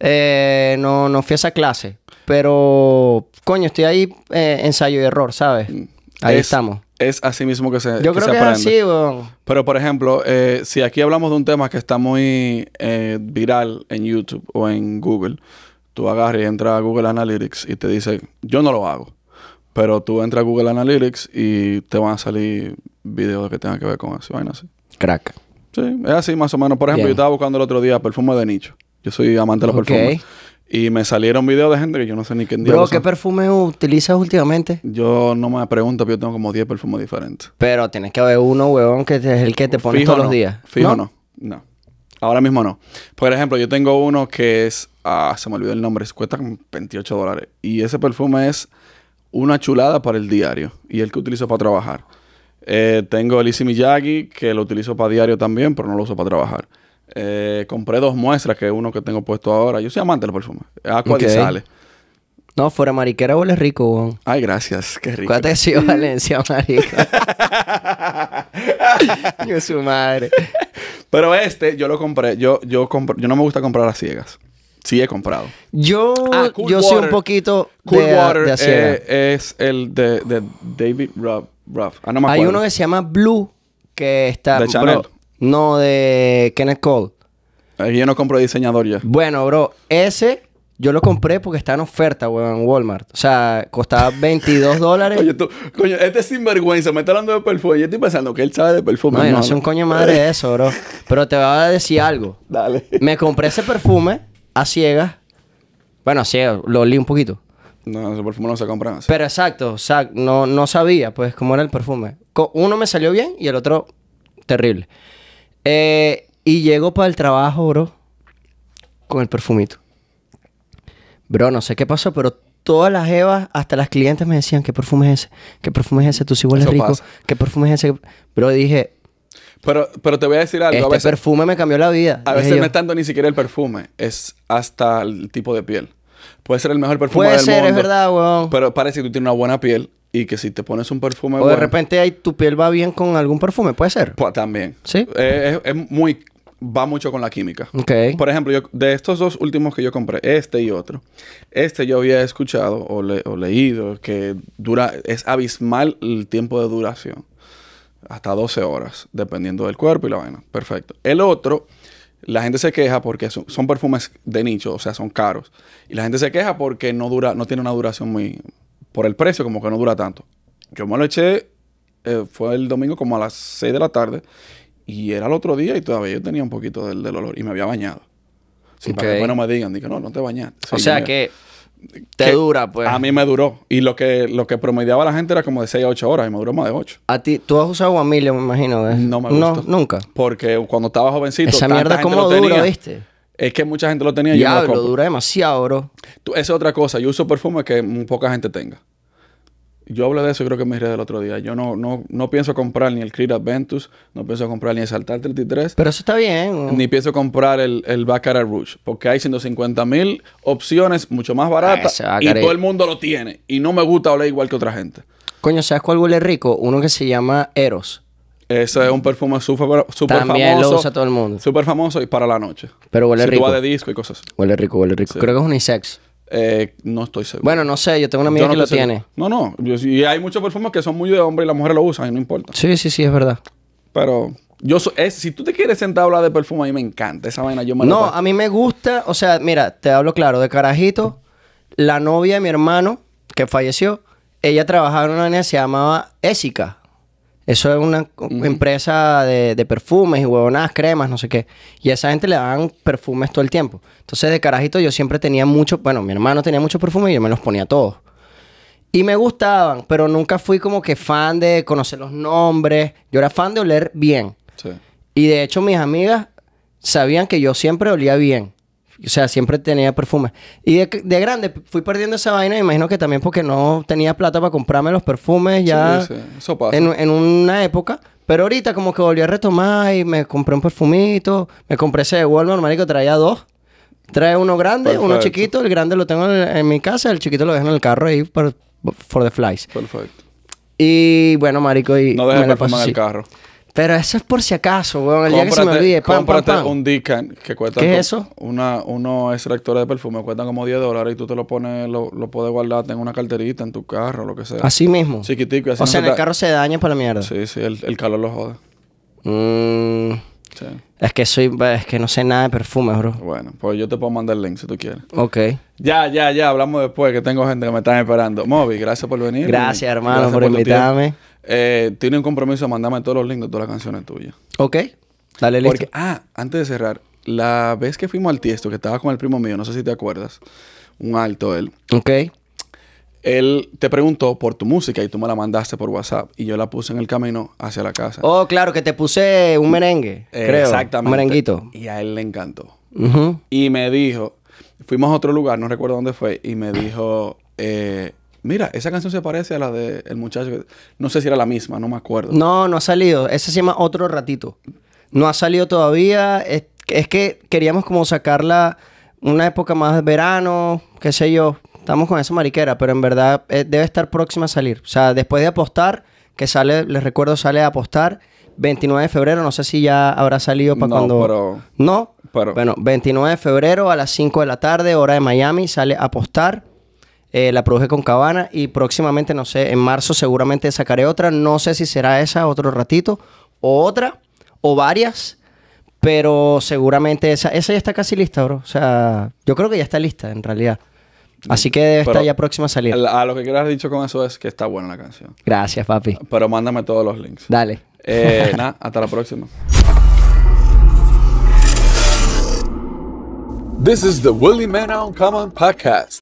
Eh, no, no fui a esa clase. Pero, coño, estoy ahí eh, ensayo y error, ¿sabes? Ahí estamos. Es así mismo que se Yo creo que es así, Pero, por ejemplo, eh, si aquí hablamos de un tema que está muy eh, viral en YouTube o en Google, tú agarras y entras a Google Analytics y te dice, yo no lo hago. Pero tú entras a Google Analytics y te van a salir videos que tengan que ver con eso. Vaina así. Crack. Sí, es así más o menos. Por ejemplo, yo estaba buscando el otro día perfume de nicho. Yo soy amante de los perfumes. Y me salieron videos de gente que yo no sé ni quién Pero ¿qué perfume utilizas últimamente? Yo no me pregunto, pero yo tengo como 10 perfumes diferentes. Pero tienes que haber uno, huevón, que es el que te pones todos los días. Fijo no. no. Ahora mismo no. Por ejemplo, yo tengo uno que es... Ah, se me olvidó el nombre. Cuesta 28 dólares. Y ese perfume es una chulada para el diario. Y el que utilizo para trabajar. Eh, tengo el Easy Miyagi, que lo utilizo para diario también, pero no lo uso para trabajar. Eh, compré dos muestras, que uno que tengo puesto ahora. Yo soy amante del perfume. perfumes. cuál sale. No, fuera mariquera huele rico, Ay, gracias, qué rico. Valencia, marica? su madre. Pero este, yo lo compré. Yo, yo, compro, yo no me gusta comprar a ciegas. Sí he comprado. Yo, ah, yo soy un poquito de, a eh, es el de, David Ruff. Ah, no Hay uno que se llama Blue, que está... De Chanel. No, de Kenneth Cole. Eh, yo no compro diseñador ya. Bueno, bro, ese yo lo compré porque está en oferta, weón, en Walmart. O sea, costaba 22 dólares. coño, este es sinvergüenza. Me está hablando de perfume. Yo estoy pensando que él sabe de perfume. No, no, un coño madre de eso, bro. Pero te voy a decir algo. Dale. Me compré ese perfume a ciegas. Bueno, a ciegas. Lo olí un poquito. No, ese perfume no se compra así. Pero exacto. O sea, no, no sabía, pues, cómo era el perfume. Uno me salió bien y el otro terrible. Eh, y llego para el trabajo, bro, con el perfumito. Bro, no sé qué pasó, pero todas las evas, hasta las clientes me decían, ¿qué perfume es ese? ¿Qué perfume es ese? Tú sí hueles rico. ¿Qué perfume es ese? Bro, dije... Pero, pero te voy a decir algo. Este perfume me cambió la vida. A veces no es tanto ni siquiera el perfume. Es hasta el tipo de piel. Puede ser el mejor perfume del mundo. Puede ser, es verdad, weón. Pero parece que tú tienes una buena piel y que si te pones un perfume. O de repente ahí tu piel va bien con algún perfume, puede ser. Pues, también. Sí. Eh, es, muy. Va mucho con la química. Ok. Por ejemplo, de estos dos últimos que yo compré, este y otro, este yo había escuchado o, leído que dura. Es abismal el tiempo de duración. Hasta 12 horas, dependiendo del cuerpo y la vaina. Perfecto. El otro. La gente se queja porque son, son perfumes de nicho, o sea, son caros. Y la gente se queja porque no dura, no tiene una duración muy, por el precio, como que no dura tanto. Yo me lo eché, eh, fue el domingo como a las 6 de la tarde, y era el otro día y todavía yo tenía un poquito del, del olor y me había bañado. Si me digan, Dije, no, no te bañaste. o sea que te dura, pues. A mí me duró. Y lo que, lo que promediaba la gente era como de 6 a 8 horas y me duró más de 8. ¿A ti? ¿Tú has usado guamilio, me imagino? Eh? No me gusta. nunca. Porque cuando estaba jovencito. Esa mierda, ¿cómo dura, viste? Es que mucha gente lo tenía y yo no dura demasiado, bro. Tú, esa es otra cosa. Yo uso perfume que poca gente tenga. Yo hablé de eso creo que me iré el otro día. Yo no, no, no pienso comprar ni el Creed Adventus, no pienso comprar ni el Saltar 33. Pero eso está bien. Ni pienso comprar el, Baccarat Rouge, porque hay 150 mil opciones mucho más ah, baratas y todo el mundo lo tiene. Y no me gusta oler igual que otra gente. Coño, ¿sabes cuál huele rico? Uno que se llama Eros. Ese es un perfume súper super También lo usa todo el mundo. Súper famoso y para la noche. Pero huele rico. de disco y cosas. Huele rico, huele rico. Creo que es unisex. Eh, no estoy seguro. Bueno, no sé, yo tengo una amiga que lo tiene. No, no. y hay muchos perfumes que son muy de hombre y la mujer lo usan y no importa. Sí, sí, sí, es verdad. Pero yo si tú te quieres sentar a hablar de perfume, a mí me encanta esa vaina. Yo no, a mí me gusta, o sea, mira, te hablo claro, de carajito, la novia de mi hermano que falleció, ella trabajaba en una vaina que se llamaba Ésica. Eso es una empresa de, perfumes y huevonadas, cremas, no sé qué. Y a esa gente le daban perfumes todo el tiempo. Entonces, de carajito, yo siempre tenía mucho. Bueno, mi hermano tenía muchos perfumes y yo me los ponía todos. Y me gustaban, pero nunca fui como que fan de conocer los nombres. Yo era fan de oler bien. Y de hecho, mis amigas sabían que yo siempre olía bien. O sea, siempre tenía perfume. Y de, grande fui perdiendo esa vaina, imagino que también porque no tenía plata para comprarme los perfumes ya En, una época. Pero ahorita como que volví a retomar y me compré un perfumito. Me compré ese de Walmart, marico, traía dos. Trae uno grande, uno chiquito. El grande lo tengo en, mi casa, el chiquito lo dejo en el carro ahí por for the flies. Perfecto. Y bueno, marico, y... No dejes en el carro. Pero eso es por si acaso, weón. El día que se me olvide, pam, Cómprate un que cuesta... ¿Qué es eso? Una, unos extractores de perfume Cuesta como 10 dólares y tú te lo pones, lo, puedes guardar en una carterita, en tu carro, lo que sea. Así mismo. Chiquitico. o sea, en el carro se daña para la mierda. Sí, sí. El, calor lo jode. Mmm... Sí. Es que soy, es que no sé nada de perfumes, bro. Bueno, pues yo te puedo mandar el link si tú quieres. Ok. Ya, ya, ya, hablamos después, que tengo gente que me está esperando. Moby, gracias por venir. Gracias, hermano, por, por invitarme. Eh, tiene un compromiso de todos los links de todas las canciones tuyas. Ok. Dale listo. ah, antes de cerrar, la vez que fuimos al tiesto, que estaba con el primo mío, no sé si te acuerdas, un alto él. Ok. Él te preguntó por tu música y tú me la mandaste por WhatsApp y yo la puse en el camino hacia la casa. Oh, claro, que te puse un merengue, creo. Exactamente. Un merenguito. Y a él le encantó. Y me dijo, fuimos a otro lugar, no recuerdo dónde fue, y me dijo, eh, Mira, esa canción se parece a la de El Muchacho. No sé si era la misma, no me acuerdo. No, no ha salido. Esa se llama Otro Ratito. No ha salido todavía. Es, que queríamos como sacarla una época más de verano, qué sé yo. Estamos con esa mariquera, pero en verdad eh, debe estar próxima a salir. O sea, después de apostar, que sale, les recuerdo, sale a apostar 29 de febrero. No sé si ya habrá salido para no, cuando. Pero... No, pero. Bueno, 29 de febrero a las 5 de la tarde, hora de Miami, sale a apostar. Eh, la produje con Cabana y próximamente, no sé, en marzo seguramente sacaré otra. No sé si será esa otro ratito o otra o varias, pero seguramente esa, esa ya está casi lista, bro. O sea, yo creo que ya está lista en realidad. Así que debe estar ya próxima a salir. A lo que has dicho con eso es que está buena la canción. Gracias, papi. Pero mándame todos los links. Dale. Eh, nada, hasta la próxima. This is the Willie Man on Common podcast.